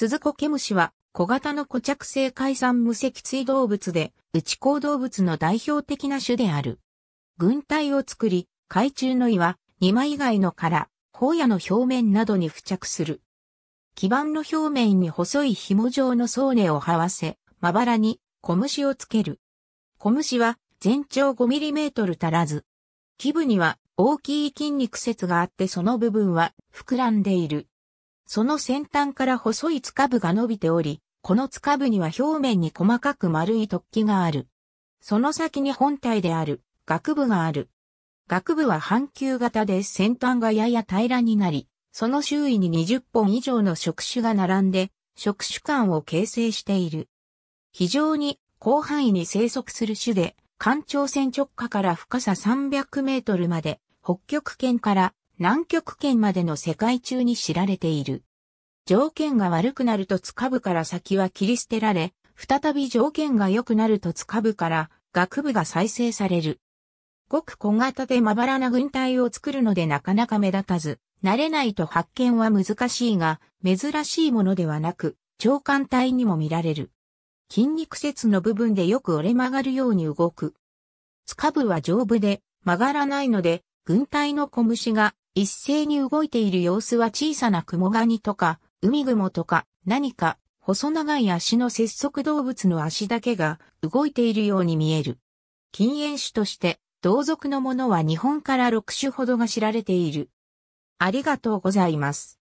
鈴子ケムシは小型の固着性海産無脊椎動物で、内行動物の代表的な種である。軍隊を作り、海中の岩、枚以外の殻、荒野の表面などに付着する。基板の表面に細い紐状の層根を這わせ、まばらに小虫をつける。小虫は全長 5mm 足らず。基部には大きい筋肉節があってその部分は膨らんでいる。その先端から細い塚部が伸びており、この塚部には表面に細かく丸い突起がある。その先に本体である、学部がある。学部は半球型で先端がやや平らになり、その周囲に20本以上の触手が並んで、触手間を形成している。非常に広範囲に生息する種で、環状線直下から深さ300メートルまで、北極圏から南極圏までの世界中に知られている。条件が悪くなるとつかぶから先は切り捨てられ、再び条件が良くなるとつかぶから学部が再生される。ごく小型でまばらな軍隊を作るのでなかなか目立たず、慣れないと発見は難しいが、珍しいものではなく、長官隊にも見られる。筋肉節の部分でよく折れ曲がるように動く。つかぶは丈夫で曲がらないので、軍隊の小虫が一斉に動いている様子は小さな雲ガニとか、海雲とか、何か、細長い足の節足動物の足だけが動いているように見える。禁煙種として、同族のものは日本から6種ほどが知られている。ありがとうございます。